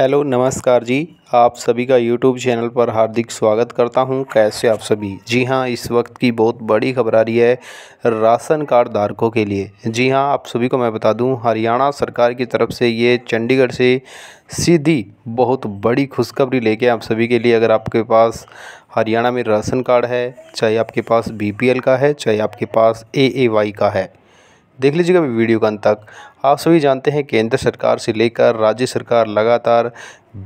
hello नमस्कार जी आप सभी का यूट्यूब चैनल पर हार्दिक स्वागत करता हूं कैसे आप सभी जी हां इस वक्त की बहुत बड़ी खबर आ रही है राशन कार्ड धारकों के लिए जी हां आप सभी को मैं बता दूं हरियाणा सरकार की तरफ से ये चंडीगढ़ से सीधी बहुत बड़ी खुशखबरी लेके आप सभी के लिए अगर आपके पास हरियाणा में राशन कार्ड है चाहे आपके पास बी का है चाहे आपके पास ए का है देख लीजिएगा वीडियो का अंत तक आप सभी जानते हैं केंद्र सरकार से लेकर राज्य सरकार लगातार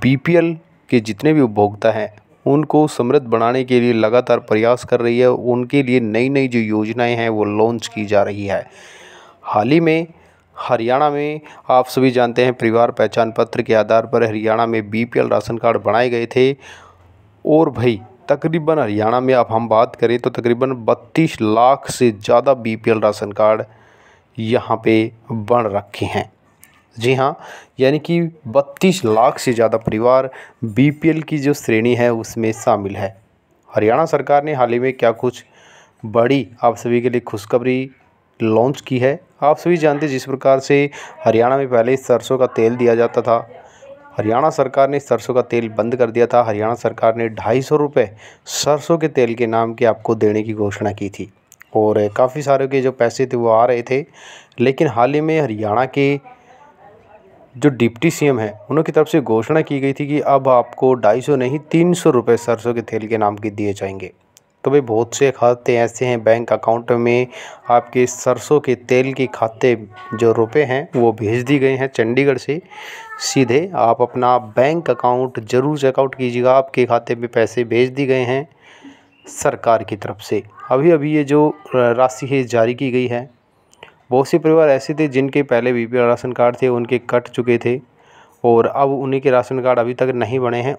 बीपीएल के जितने भी उपभोक्ता हैं उनको समृद्ध बनाने के लिए लगातार प्रयास कर रही है उनके लिए नई नई जो योजनाएं हैं वो लॉन्च की जा रही है हाल ही में हरियाणा में आप सभी जानते हैं परिवार पहचान पत्र के आधार पर हरियाणा में बी राशन कार्ड बनाए गए थे और भाई तकरीबन हरियाणा में अब हम बात करें तो तकरीबन 32 लाख से ज़्यादा बीपीएल राशन कार्ड यहाँ पे बढ़ रखे हैं जी हाँ यानी कि 32 लाख से ज़्यादा परिवार बीपीएल की जो श्रेणी है उसमें शामिल है हरियाणा सरकार ने हाल ही में क्या कुछ बड़ी आप सभी के लिए खुशखबरी लॉन्च की है आप सभी जानते जिस प्रकार से हरियाणा में पहले सरसों का तेल दिया जाता था हरियाणा सरकार ने सरसों का तेल बंद कर दिया था हरियाणा सरकार ने ढाई सौ रुपये सरसों के तेल के नाम के आपको देने की घोषणा की थी और काफ़ी सारे के जो पैसे थे वो आ रहे थे लेकिन हाल ही में हरियाणा के जो डिप्टी सीएम हैं उनकी तरफ से घोषणा की गई थी कि अब आपको ढाई सौ नहीं तीन सौ रुपये सरसों के तेल के नाम के दिए जाएंगे तो भाई बहुत से खाते ऐसे हैं बैंक अकाउंट में आपके सरसों के तेल के खाते जो रुपए हैं वो भेज दिए गए हैं चंडीगढ़ से सीधे आप अपना बैंक अकाउंट ज़रूर चेकआउट कीजिएगा आपके खाते में पैसे भेज दिए गए हैं सरकार की तरफ से अभी अभी ये जो राशि है जारी की गई है बहुत से परिवार ऐसे थे जिनके पहले बी पी राशन कार्ड थे उनके कट चुके थे और अब उन्हीं के राशन कार्ड अभी तक नहीं बने हैं